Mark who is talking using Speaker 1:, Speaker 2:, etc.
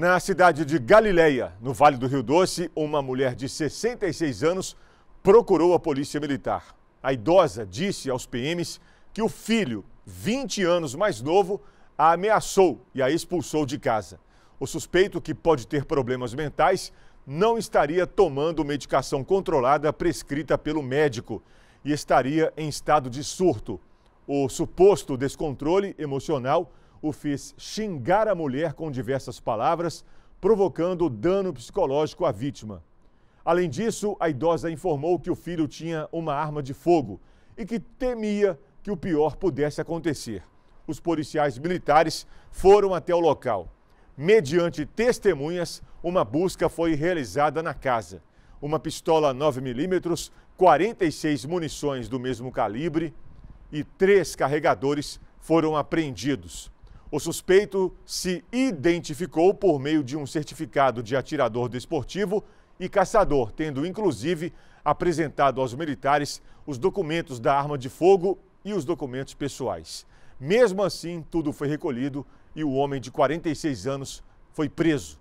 Speaker 1: Na cidade de Galileia, no Vale do Rio Doce, uma mulher de 66 anos procurou a polícia militar. A idosa disse aos PMs que o filho, 20 anos mais novo, a ameaçou e a expulsou de casa. O suspeito, que pode ter problemas mentais, não estaria tomando medicação controlada prescrita pelo médico e estaria em estado de surto. O suposto descontrole emocional o fez xingar a mulher com diversas palavras, provocando dano psicológico à vítima. Além disso, a idosa informou que o filho tinha uma arma de fogo e que temia que o pior pudesse acontecer. Os policiais militares foram até o local. Mediante testemunhas, uma busca foi realizada na casa. Uma pistola 9mm, 46 munições do mesmo calibre e três carregadores foram apreendidos. O suspeito se identificou por meio de um certificado de atirador desportivo e caçador, tendo inclusive apresentado aos militares os documentos da arma de fogo e os documentos pessoais. Mesmo assim, tudo foi recolhido e o homem de 46 anos foi preso.